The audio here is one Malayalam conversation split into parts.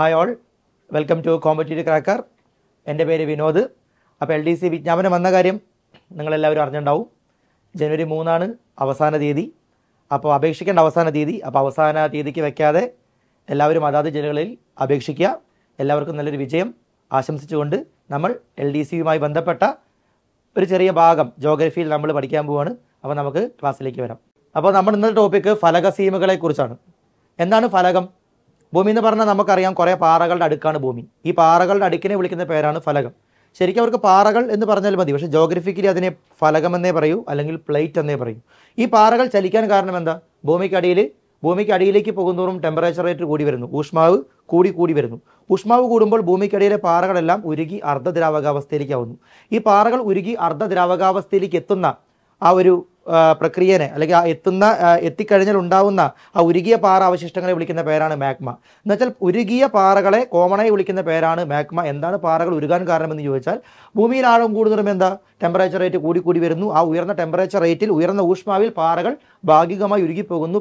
hi all welcome to competitive cracker എൻ്റെ പേര് വിനോദ് അപ്പോൾ എൽ ഡി സി വിജ്ഞാപനം വന്ന കാര്യം നിങ്ങളെല്ലാവരും അറിഞ്ഞിട്ടുണ്ടാവും ജനുവരി മൂന്നാണ് അവസാന തീയതി അപ്പോൾ അപേക്ഷിക്കേണ്ട അവസാന തീയതി അപ്പോൾ അവസാന തീയതിക്ക് വയ്ക്കാതെ എല്ലാവരും അതാത് ജില്ലകളിൽ അപേക്ഷിക്കുക എല്ലാവർക്കും നല്ലൊരു വിജയം ആശംസിച്ചുകൊണ്ട് നമ്മൾ എൽ ഡി സിയുമായി ബന്ധപ്പെട്ട ഒരു ചെറിയ ഭാഗം ജോഗ്രഫിയിൽ നമ്മൾ പഠിക്കാൻ പോവുകയാണ് അപ്പോൾ നമുക്ക് ക്ലാസ്സിലേക്ക് വരാം അപ്പോൾ നമ്മൾ ഇന്നത്തെ ടോപ്പിക്ക് ഫലകസീമകളെക്കുറിച്ചാണ് എന്താണ് ഫലകം ഭൂമി എന്ന് പറഞ്ഞാൽ നമുക്കറിയാം കുറേ പാറകളുടെ അടുക്കാണ് ഭൂമി ഈ പാറകളുടെ അടുക്കിനെ വിളിക്കുന്ന പേരാണ് ഫലകം ശരിക്കും അവർക്ക് പാറകൾ എന്ന് പറഞ്ഞാൽ മതി പക്ഷേ ജോഗ്രഫിക്കലി അതിനെ ഫലകമെന്നേ പറയൂ അല്ലെങ്കിൽ പ്ലേറ്റ് എന്നേ പറയൂ ഈ പാറകൾ ചലിക്കാൻ കാരണം എന്താ ഭൂമിക്കടിയിൽ ഭൂമിക്കടിയിലേക്ക് പോകുന്നതോറും ടെമ്പറേച്ചർ റേറ്റ് കൂടി വരുന്നു ഊഷ്മാവ് കൂടി കൂടി വരുന്നു ഊഷ്മാവ് കൂടുമ്പോൾ ഭൂമിക്കടിയിലെ പാറകളെല്ലാം ഉരുകി അർദ്ധദ്രാവകാവസ്ഥയിലേക്കാവുന്നു ഈ പാറകൾ ഉരുകി അർദ്ധദ്രാവകാവസ്ഥയിലേക്ക് എത്തുന്ന ആ ഒരു പ്രക്രിയനെ അല്ലെങ്കിൽ ആ എത്തുന്ന എത്തിക്കഴിഞ്ഞാൽ ഉണ്ടാവുന്ന ആ ഉരുകിയ പാറ അവശിഷ്ടങ്ങളെ വിളിക്കുന്ന പേരാണ് മാഗ്മ എന്നുവെച്ചാൽ ഉരുകിയ പാറകളെ കോമണായി വിളിക്കുന്ന പേരാണ് മാഗ്മ എന്താണ് പാറകൾ ഉരുകാൻ കാരണമെന്ന് ചോദിച്ചാൽ ഭൂമിയിൽ ആഴം കൂടുതലും എന്താ ടെമ്പറേച്ചർ റേറ്റ് കൂടിക്കൂടി വരുന്നു ആ ഉയർന്ന ടെമ്പറേച്ചർ റേറ്റിൽ ഉയർന്ന ഊഷ്മാവിൽ പാറകൾ ഭാഗികമായി ഉരുകിപ്പോകുന്നു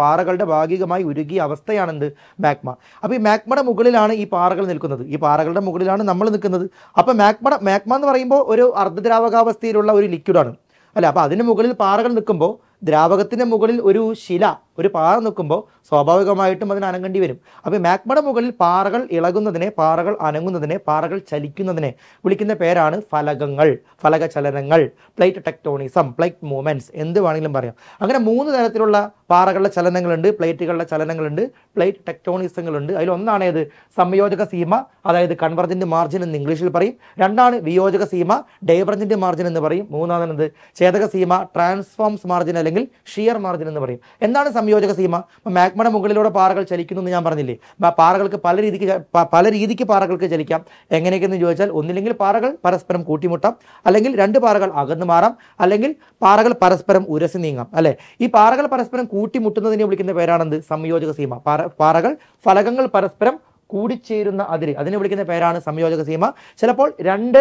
പാറകളുടെ ഭാഗികമായി ഉരുകിയ അവസ്ഥയാണെന്ത് മാഗ്മ അപ്പോൾ ഈ മാഗ്മയുടെ മുകളിലാണ് ഈ പാറകൾ നിൽക്കുന്നത് ഈ പാറകളുടെ മുകളിലാണ് നമ്മൾ നിൽക്കുന്നത് അപ്പോൾ മാഗ്മ മാഗ്മ എന്ന് പറയുമ്പോൾ ഒരു അർദ്ധദ്രാവകാവസ്ഥയിലുള്ള ഒരു ലിക്വിഡാണ് അല്ല അപ്പോൾ അതിന് മുകളിൽ പാറകൾ നിൽക്കുമ്പോൾ ദ്രാവകത്തിൻ്റെ മുകളിൽ ഒരു ശില ഒരു പാറ നിൽക്കുമ്പോൾ സ്വാഭാവികമായിട്ടും അതിന് അനങ്ങേണ്ടി വരും അപ്പോൾ മാഗ്മയുടെ മുകളിൽ പാറകൾ ഇളകുന്നതിനെ പാറകൾ അനങ്ങുന്നതിനെ പാറകൾ ചലിക്കുന്നതിനെ വിളിക്കുന്ന പേരാണ് ഫലകങ്ങൾ ഫലക ചലനങ്ങൾ പ്ലേറ്റ് ടെക്ടോണിസം പ്ലേറ്റ് മൂവ്മെൻറ്റ്സ് എന്ത് വേണമെങ്കിലും പറയാം അങ്ങനെ മൂന്ന് തരത്തിലുള്ള പാറകളുടെ ചലനങ്ങളുണ്ട് പ്ലേറ്റുകളുടെ ചലനങ്ങളുണ്ട് പ്ലേറ്റ് ടെക്ടോണിസങ്ങളുണ്ട് അതിലൊന്നാണ് ഏത് സംയോജക സീമ അതായത് കൺവർജൻ്റ് മാർജിൻ എന്ന് ഇംഗ്ലീഷിൽ പറയും രണ്ടാണ് വിയോജക സീമ ഡൈവർജൻ്റ് മാർജിൻ എന്ന് പറയും മൂന്നാമത് ഛേദക സീമ ട്രാൻസ്ഫോംസ് മാർജിൻ അല്ലെങ്കിൽ ഷിയർ മാർജിൻ എന്ന് പറയും എന്താണ് സംയോജക സീമ അപ്പോൾ മാഗ്മയുടെ മുകളിലൂടെ പാറകൾ ചലിക്കുന്നു എന്ന് ഞാൻ പറഞ്ഞില്ലേ പാറകൾക്ക് പല രീതിക്ക് പല രീതിക്ക് പാറകൾക്ക് ചലിക്കാം എങ്ങനെയൊക്കെയെന്ന് ചോദിച്ചാൽ ഒന്നില്ലെങ്കിൽ പാറകൾ പരസ്പരം കൂട്ടിമുട്ടാം അല്ലെങ്കിൽ രണ്ട് പാറകൾ അകന്നു മാറാം അല്ലെങ്കിൽ പാറകൾ പരസ്പരം ഉരസി നീങ്ങാം അല്ലേ ഈ പാറകൾ പരസ്പരം കൂട്ടിമുട്ടുന്നതിനെ വിളിക്കുന്ന പേരാണെന്ത് സംയോജക സീമ പാറകൾ ഫലകങ്ങൾ പരസ്പരം കൂടിച്ചേരുന്ന അതിര് അതിനെ വിളിക്കുന്ന പേരാണ് സംയോജക സീമ ചിലപ്പോൾ രണ്ട്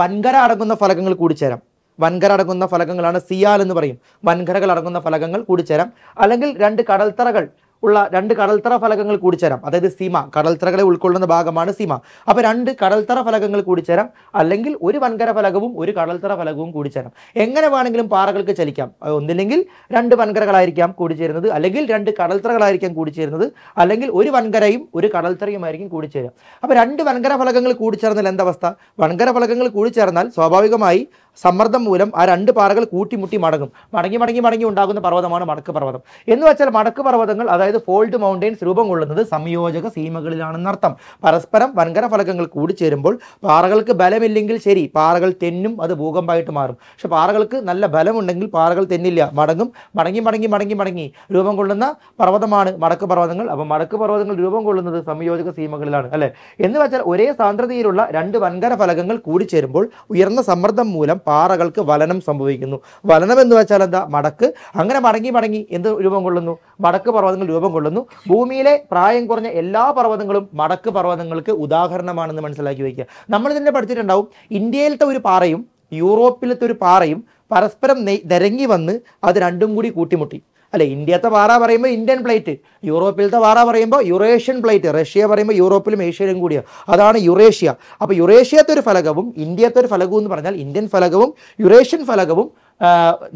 വൻകര അടങ്ങുന്ന ഫലകങ്ങൾ കൂടിച്ചേരാം വൻകര അടങ്ങുന്ന ഫലകങ്ങളാണ് സിയാൽ എന്ന് പറയും വൻകരകൾ അടങ്ങുന്ന ഫലകങ്ങൾ കൂടിച്ചേരാം അല്ലെങ്കിൽ രണ്ട് കടൽത്തറകൾ ഉള്ള രണ്ട് കടൽത്തറ ഫലകങ്ങൾ കൂടിച്ചേരാം അതായത് സീമ കടൽത്തറകളെ ഉൾക്കൊള്ളുന്ന ഭാഗമാണ് സീമ അപ്പോൾ രണ്ട് കടൽത്തറ ഫലകങ്ങൾ കൂടിച്ചേരാം അല്ലെങ്കിൽ ഒരു വൻകര ഫലകവും ഒരു കടൽത്തറ ഫലകവും കൂടിച്ചേരാം എങ്ങനെ വേണമെങ്കിലും പാറകൾക്ക് ചലിക്കാം ഒന്നില്ലെങ്കിൽ രണ്ട് വൻകരകളായിരിക്കാം കൂടിച്ചേരുന്നത് അല്ലെങ്കിൽ രണ്ട് കടൽത്തറകളായിരിക്കാം കൂടിച്ചേരുന്നത് അല്ലെങ്കിൽ ഒരു വൻകരയും ഒരു കടൽത്തറയുമായിരിക്കും കൂടിച്ചേരുക അപ്പോൾ രണ്ട് വൻകര ഫലകങ്ങൾ കൂടിച്ചേർന്നാൽ എന്തവസ്ഥ വൻകര ഫലകങ്ങൾ കൂടിച്ചേർന്നാൽ സ്വാഭാവികമായി സമ്മർദ്ദം മൂലം ആ രണ്ട് പാറകൾ കൂട്ടിമുട്ടി മടങ്ങും മടങ്ങി മടങ്ങി മടങ്ങി ഉണ്ടാകുന്ന പർവ്വതമാണ് മടക്ക് പർവ്വതം എന്ന് വെച്ചാൽ മടക്ക് പർവ്വതങ്ങൾ അതായത് ഫോൾഡ് മൗണ്ടൈൻസ് രൂപം കൊള്ളുന്നത് സംയോജക സീമകളിലാണെന്നർത്ഥം പരസ്പരം വൻകര ഫലകങ്ങൾ കൂടിച്ചേരുമ്പോൾ പാറകൾക്ക് ബലമില്ലെങ്കിൽ ശരി പാറകൾ തെന്നും അത് ഭൂകമ്പമായിട്ട് മാറും പക്ഷെ പാറകൾക്ക് നല്ല ബലമുണ്ടെങ്കിൽ പാറകൾ തെന്നില്ല മടങ്ങും മടങ്ങി മടങ്ങി മടങ്ങി മടങ്ങി രൂപം കൊള്ളുന്ന പർവ്വതമാണ് മടക്ക് പർവ്വതങ്ങൾ അപ്പോൾ മടക്ക് പർവ്വതങ്ങൾ രൂപം കൊള്ളുന്നത് സംയോജക സീമകളിലാണ് അല്ലേ എന്ന് വെച്ചാൽ ഒരേ സാന്ദ്രതയിലുള്ള രണ്ട് വൻകര ഫലകങ്ങൾ കൂടിച്ചേരുമ്പോൾ ഉയർന്ന സമ്മർദ്ദം മൂലം പാറകൾക്ക് വലനം സംഭവിക്കുന്നു വലനം എന്ന് വെച്ചാൽ എന്താ മടക്ക് അങ്ങനെ മടങ്ങി മടങ്ങി എന്ത് രൂപം കൊള്ളുന്നു മടക്ക് പർവ്വതങ്ങൾ രൂപം കൊള്ളുന്നു ഭൂമിയിലെ പ്രായം കുറഞ്ഞ എല്ലാ പർവ്വതങ്ങളും മടക്ക് പർവ്വതങ്ങൾക്ക് ഉദാഹരണമാണെന്ന് മനസ്സിലാക്കി വയ്ക്കുക നമ്മൾ ഇതിനെ പഠിച്ചിട്ടുണ്ടാവും ഇന്ത്യയിലത്തെ ഒരു പാറയും യൂറോപ്പിലത്തെ ഒരു പാറയും പരസ്പരം നെയ് നിരങ്ങി വന്ന് അത് രണ്ടും കൂടി കൂട്ടിമുട്ടി അല്ലെ ഇന്ത്യത്തെ പാറ പറയുമ്പോൾ ഇന്ത്യൻ പ്ലേറ്റ് യൂറോപ്പിലത്തെ പാറ പറയുമ്പോൾ യുറേഷ്യൻ പ്ലേറ്റ് റഷ്യ പറയുമ്പോൾ യൂറോപ്പിലും ഏഷ്യയിലും കൂടിയാണ് അതാണ് യുറേഷ്യ അപ്പോൾ യുറേഷ്യത്തെ ഒരു ഫലകവും ഇന്ത്യത്തെ ഒരു ഫലകവും എന്ന് പറഞ്ഞാൽ ഇന്ത്യൻ ഫലകവും യുറേഷ്യൻ ഫലകവും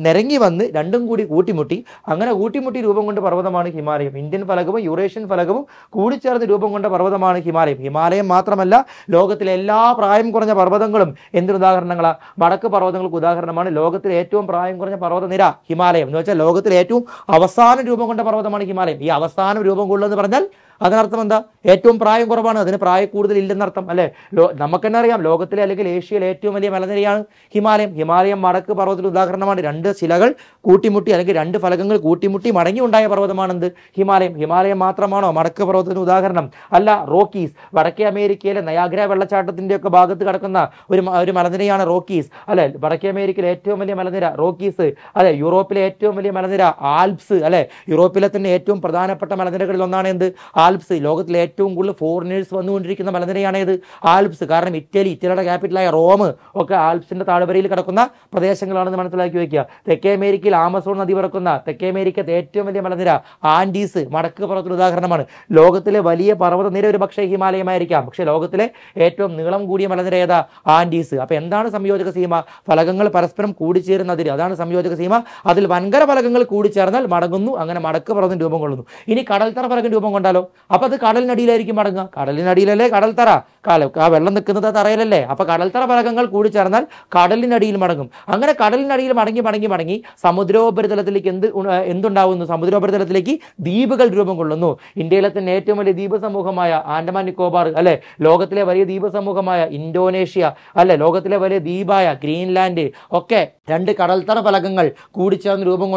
നിരങ്ങി വന്ന് രണ്ടും കൂടി കൂട്ടിമുട്ടി അങ്ങനെ കൂട്ടിമുട്ടി രൂപം കൊണ്ട പർവ്വതമാണ് ഹിമാലയം ഇന്ത്യൻ ഫലകവും യൂറേഷ്യൻ ഫലകവും കൂടിച്ചേർന്ന് രൂപം കൊണ്ട പർവ്വതമാണ് ഹിമാലയം ഹിമാലയം മാത്രമല്ല ലോകത്തിലെ എല്ലാ പ്രായം കുറഞ്ഞ പർവ്വതങ്ങളും എന്തിനുദാഹരണങ്ങളാണ് വടക്ക് പർവ്വതങ്ങൾക്ക് ഉദാഹരണമാണ് ലോകത്തിലെ ഏറ്റവും പ്രായം കുറഞ്ഞ പർവ്വതനിര ഹിമാലയം എന്ന് വെച്ചാൽ ലോകത്തിലെ ഏറ്റവും അവസാന രൂപം കൊണ്ട പർവ്വതമാണ് ഹിമാലയം ഈ അവസാന രൂപം കൊള്ളുമെന്ന് എന്ന് പറഞ്ഞാൽ അതിനർത്ഥം എന്താ ഏറ്റവും പ്രായം കുറവാണ് അതിന് പ്രായം കൂടുതൽ ഇല്ലെന്നർത്ഥം അല്ലേ ലോ തന്നെ അറിയാം ലോകത്തിലെ അല്ലെങ്കിൽ ഏഷ്യയിലെ ഏറ്റവും വലിയ മലനിരയാണ് ഹിമാലയം ഹിമാലയം വടക്ക് പർവ്വതത്തിന് ഉദാഹരണമാണ് രണ്ട് ശിലകൾ കൂട്ടിമുട്ടി അല്ലെങ്കിൽ രണ്ട് ഫലകങ്ങൾ കൂട്ടിമുട്ടി ഉണ്ടായ പർവ്വതമാണെന്ത് ഹിമാലയം ഹിമാലയം മാത്രമാണോ മടക്ക് പർവ്വതത്തിന് ഉദാഹരണം അല്ല റോക്കീസ് വടക്കേ അമേരിക്കയിലെ നയാഗ്ര വെള്ളച്ചാട്ടത്തിൻ്റെയൊക്കെ ഭാഗത്ത് കിടക്കുന്ന ഒരു ഒരു മലനിരയാണ് റോക്കീസ് അല്ലെ വടക്കേ അമേരിക്കയിലെ ഏറ്റവും വലിയ മലനിര റോക്കീസ് അല്ലെ യൂറോപ്പിലെ ഏറ്റവും വലിയ മലനിര ആൽപ്സ് അല്ലെ യൂറോപ്പിലെ തന്നെ ഏറ്റവും പ്രധാനപ്പെട്ട മലനിരകളിൽ ഒന്നാണ് എന്ത് ആ ആൽപ്സ് ലോകത്തിലെ ഏറ്റവും കൂടുതൽ ഫോറിനേഴ്സ് വന്നുകൊണ്ടിരിക്കുന്ന മലനിരയാണേത് ആൽപ്സ് കാരണം ഇറ്റലി ഇറ്റലിയുടെ ക്യാപിറ്റലായ റോം ഒക്കെ ആൽപ്സിൻ്റെ താഴ്വരയിൽ കിടക്കുന്ന പ്രദേശങ്ങളാണെന്ന് മനസ്സിലാക്കി വയ്ക്കുക തെക്കേ അമേരിക്കയിൽ ആമസോൺ നദി പിറക്കുന്ന തെക്കേ അമേരിക്കത്തെ ഏറ്റവും വലിയ മലനിര ആൻഡീസ് മടക്ക് പുറത്തൊരു ഉദാഹരണമാണ് ലോകത്തിലെ വലിയ പർവ്വത നിര ഒരു പക്ഷേ ഹിമാലയമായിരിക്കാം പക്ഷേ ലോകത്തിലെ ഏറ്റവും നീളം കൂടിയ മലനിര ഏതാ ആൻഡീസ് അപ്പോൾ എന്താണ് സംയോജക സീമ ഫലകങ്ങൾ പരസ്പരം കൂടിച്ചേരുന്ന അതിര് അതാണ് സംയോജക സീമ അതിൽ വൻകര ഫലകങ്ങൾ കൂടിച്ചേർന്നാൽ മടങ്ങുന്നു അങ്ങനെ മടക്ക് പർവ്വതം രൂപം കൊള്ളുന്നു ഇനി കടൽത്തറ ഫലകം രൂപം കൊണ്ടാലോ അപ്പം അത് കടലിനടിയിലായിരിക്കും മടങ്ങുക കടലിനടിയിലല്ലേ കടൽത്തറ കാല ആ വെള്ളം നിൽക്കുന്നത് തറയിലല്ലേ അപ്പൊ കടൽത്തറ ഫലകങ്ങൾ കൂടി ചേർന്നാൽ കടലിനടിയിൽ മടങ്ങും അങ്ങനെ കടലിനടിയിൽ മടങ്ങി മടങ്ങി മടങ്ങി സമുദ്രോപരിതലത്തിലേക്ക് എന്ത് എന്തുണ്ടാവുന്നു സമുദ്രോപരിതലത്തിലേക്ക് ദ്വീപുകൾ രൂപം കൊള്ളുന്നു ഇന്ത്യയിലെ തന്നെ ഏറ്റവും വലിയ ദ്വീപ സമൂഹമായ ആൻഡമാൻ നിക്കോബാർ അല്ലെ ലോകത്തിലെ വലിയ ദ്വീപ സമൂഹമായ ഇന്തോനേഷ്യ അല്ലെ ലോകത്തിലെ വലിയ ദ്വീപായ ഗ്രീൻലാൻഡ് ഒക്കെ രണ്ട് കടൽത്തറ ഫലകങ്ങൾ കൂടിച്ചേർന്ന് രൂപം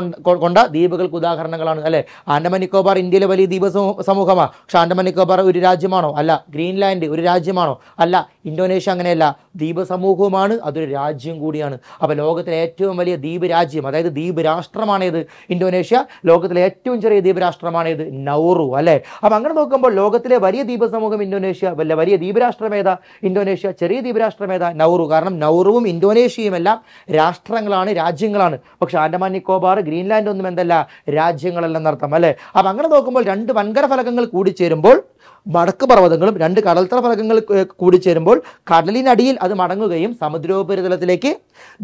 കൊണ്ട ദ്വീപുകൾക്ക് ഉദാഹരണങ്ങളാണ് അല്ലെ ആൻഡമാൻ നിക്കോബാർ ഇന്ത്യയിലെ വലിയ ദ്വീപ സമൂഹമാണ് പക്ഷെ ആൻഡമാൻ നിക്കോബാർ ഒരു രാജ്യമാണോ അല്ല ഗ്രീൻലാൻഡ് ഒരു രാജ്യം രാജ്യമാണോ അല്ല ഇന്തോനേഷ്യ അങ്ങനെയല്ല ദ്വീപ് സമൂഹവുമാണ് അതൊരു രാജ്യം കൂടിയാണ് അപ്പോൾ ലോകത്തിലെ ഏറ്റവും വലിയ ദ്വീപ് രാജ്യം അതായത് ദ്വീപ് രാഷ്ട്രമാണേത് ഇന്തോനേഷ്യ ലോകത്തിലെ ഏറ്റവും ചെറിയ ദ്വീപ് രാഷ്ട്രമാണേത് നൗറു അല്ലേ അപ്പം അങ്ങനെ നോക്കുമ്പോൾ ലോകത്തിലെ വലിയ ദ്വീപ് സമൂഹം ഇന്തോനേഷ്യ വല്ല വലിയ ദ്വീപ് രാഷ്ട്രമേതാ ഇന്തോനേഷ്യ ചെറിയ ദ്വീപ് രാഷ്ട്രമേതാ നൗറു കാരണം നൗറുവും ഇന്തോനേഷ്യയും എല്ലാം രാഷ്ട്രങ്ങളാണ് രാജ്യങ്ങളാണ് പക്ഷെ ആൻഡമാൻ നിക്കോബാർ ഗ്രീൻലാൻഡ് ഒന്നും എന്തല്ല രാജ്യങ്ങളല്ലെന്നർത്ഥം അല്ലേ അപ്പം അങ്ങനെ നോക്കുമ്പോൾ രണ്ട് വൻകര ഫലകങ്ങൾ കൂടിച്ചേരുമ്പോൾ വടക്ക് പർവ്വതങ്ങളും രണ്ട് കടൽത്തറ ഫലകങ്ങൾ ചേരുമ്പോൾ കടലിനടിയിൽ അത് മടങ്ങുകയും സമുദ്രോപരിതലത്തിലേക്ക്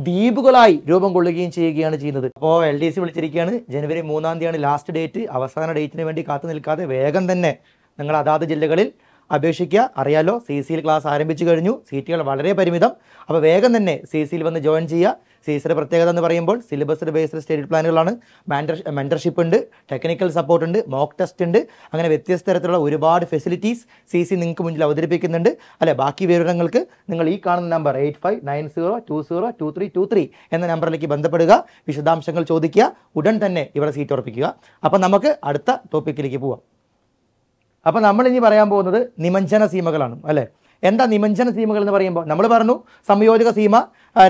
ദ്വീപുകളായി രൂപം കൊള്ളുകയും ചെയ്യുകയാണ് ചെയ്യുന്നത് അപ്പോൾ എൽ ഡി സി വിളിച്ചിരിക്കുകയാണ് ജനുവരി മൂന്നാം തീയതിയാണ് ലാസ്റ്റ് ഡേറ്റ് അവസാന ഡേറ്റിന് വേണ്ടി കാത്തു നിൽക്കാതെ വേഗം തന്നെ നിങ്ങൾ അതാത് ജില്ലകളിൽ അപേക്ഷിക്കുക അറിയാലോ സി ക്ലാസ് ആരംഭിച്ചു കഴിഞ്ഞു സീറ്റുകൾ വളരെ പരിമിതം അപ്പോൾ വേഗം തന്നെ സി വന്ന് ജോയിൻ ചെയ്യുക സി എസിൻ്റെ പ്രത്യേകത എന്ന് പറയുമ്പോൾ സിലബസ് ബേസ്ഡ് സ്റ്റഡി പ്ലാനുകളാണ് മെൻറ്റർഷിപ്പ് ഉണ്ട് ടെക്നിക്കൽ സപ്പോർട്ട് ഉണ്ട് മോക്ക് ടെസ്റ്റ് ഉണ്ട് അങ്ങനെ വ്യത്യസ്ത തരത്തിലുള്ള ഒരുപാട് ഫെസിലിറ്റീസ് സി സി നിങ്ങൾക്ക് മുന്നിൽ അവതരിപ്പിക്കുന്നുണ്ട് അല്ലെ ബാക്കി വിവരങ്ങൾക്ക് നിങ്ങൾ ഈ കാണുന്ന number eight five nine zero two zero two three two three എന്ന നമ്പറിലേക്ക് ബന്ധപ്പെടുക വിശദാംശങ്ങൾ ചോദിക്കുക ഉടൻ തന്നെ ഇവിടെ സീറ്റ് ഉറപ്പിക്കുക അപ്പം നമുക്ക് അടുത്ത ടോപ്പിക്കിലേക്ക് പോവാം അപ്പം നമ്മൾ ഇനി പറയാൻ പോകുന്നത് നിമഞ്ജന സീമകളാണ് അല്ലേ എന്താ നിമഞ്ജന സീമകൾ എന്ന് പറയുമ്പോൾ നമ്മൾ പറഞ്ഞു സംയോജക സീമ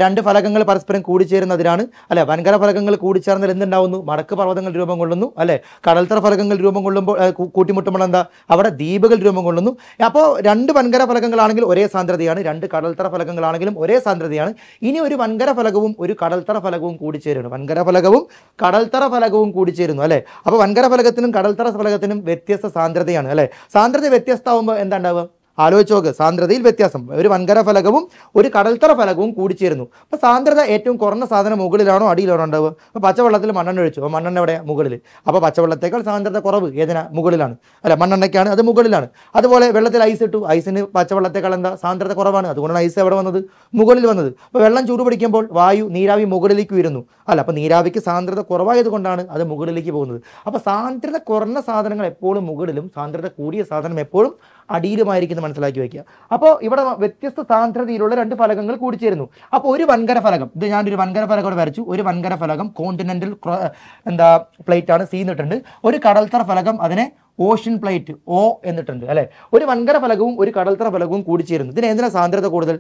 രണ്ട് ഫലകങ്ങൾ പരസ്പരം കൂടിച്ചേരുന്നതിനാണ് അല്ലെ വൻകര ഫലകങ്ങൾ കൂടിച്ചേർന്നാൽ എന്തുണ്ടാവുന്നു മടക്ക് പർവ്വതങ്ങൾ രൂപം കൊള്ളുന്നു അല്ലെ കടൽത്തറ ഫലകങ്ങൾ രൂപം കൊള്ളുമ്പോൾ കൂട്ടിമുട്ടുമ്പോൾ എന്താ അവിടെ ദ്വീപുകൾ രൂപം കൊള്ളുന്നു അപ്പോൾ രണ്ട് വൻകര ഫലകങ്ങളാണെങ്കിൽ ഒരേ സാന്ദ്രതയാണ് രണ്ട് കടൽത്തറ ഫലകങ്ങളാണെങ്കിലും ഒരേ സാന്ദ്രതയാണ് ഇനി ഒരു വൻകര ഫലകവും ഒരു കടൽത്തറ ഫലകവും കൂടിച്ചേരുന്നു വൻകര ഫലകവും കടൽത്തറ ഫലകവും കൂടിച്ചേരുന്നു അല്ലേ അപ്പോൾ വൻകര ഫലകത്തിനും കടൽത്തറ ഫലകത്തിനും വ്യത്യസ്ത സാന്ദ്രതയാണ് അല്ലേ സാന്ദ്രത വ്യത്യസ്തമാകുമ്പോൾ എന്താണ്ടാവുക ആലോചിച്ച് നോക്ക് സാന്ദ്രതയിൽ വ്യത്യാസം ഒരു വൻകര ഫലകവും ഒരു കടൽത്തറ ഫലകവും കൂടിച്ചേരുന്നു അപ്പോൾ സാന്ദ്രത ഏറ്റവും കുറഞ്ഞ സാധനം മുകളിലാണോ അടിയിലാണോ ഉണ്ടാവുക അപ്പോൾ പച്ചവെള്ളത്തിൽ മണ്ണെണ്ണ ഒഴിച്ചു അപ്പോൾ മണ്ണെണ്ണ എവിടെ മുകളിൽ അപ്പോൾ പച്ചവെള്ളത്തേക്കാൾ സാന്ദ്രത കുറവ് ഏതിനാ മുകളിലാണ് അല്ല മണ്ണെണ്ണയ്ക്കാണ് അത് മുകളിലാണ് അതുപോലെ വെള്ളത്തിൽ ഐസ് ഇട്ടു ഐസിന് പച്ചവെള്ളത്തേക്കാൾ എന്താ സാന്ദ്രത കുറവാണ് അതുകൊണ്ടാണ് ഐസ് എവിടെ വന്നത് മുകളിൽ വന്നത് അപ്പോൾ വെള്ളം ചൂടുപിടിക്കുമ്പോൾ വായു നീരാവി മുകളിലേക്ക് ഉയരുന്നു അല്ല അപ്പോൾ നീരാവിക്ക് സാന്ദ്രത കുറവായത് കൊണ്ടാണ് അത് മുകളിലേക്ക് പോകുന്നത് അപ്പോൾ സാന്ദ്രത കുറഞ്ഞ സാധനങ്ങൾ എപ്പോഴും മുകളിലും സാന്ദ്രത കൂടിയ സാധനം എപ്പോഴും അടിയിലുമായിരിക്കുന്നത് മനസ്സിലാക്കി വയ്ക്കുക അപ്പോൾ ഇവിടെ വ്യത്യസ്ത സാന്ദ്രതയിലുള്ള രണ്ട് ഫലകങ്ങൾ കൂടിച്ചേരുന്നു അപ്പോൾ ഒരു വൻകര ഫലകം ഇത് ഞാനൊരു വൻകര ഫലകം വരച്ചു ഒരു വൻകര ഫലകം കോണ്ടിനെൻ്റൽ എന്താ പ്ലേറ്റ് ആണ് സി എന്നിട്ടുണ്ട് ഒരു കടൽത്തറ ഫലകം അതിനെ ഓഷ്യൻ പ്ലേറ്റ് ഒ എന്നിട്ടുണ്ട് അല്ലേ ഒരു വൻകര ഫലകവും ഒരു കടൽത്തറ ഫലകവും കൂടിച്ചേരുന്നു ഇതിന് എന്തിനാ സാന്ദ്രത കൂടുതൽ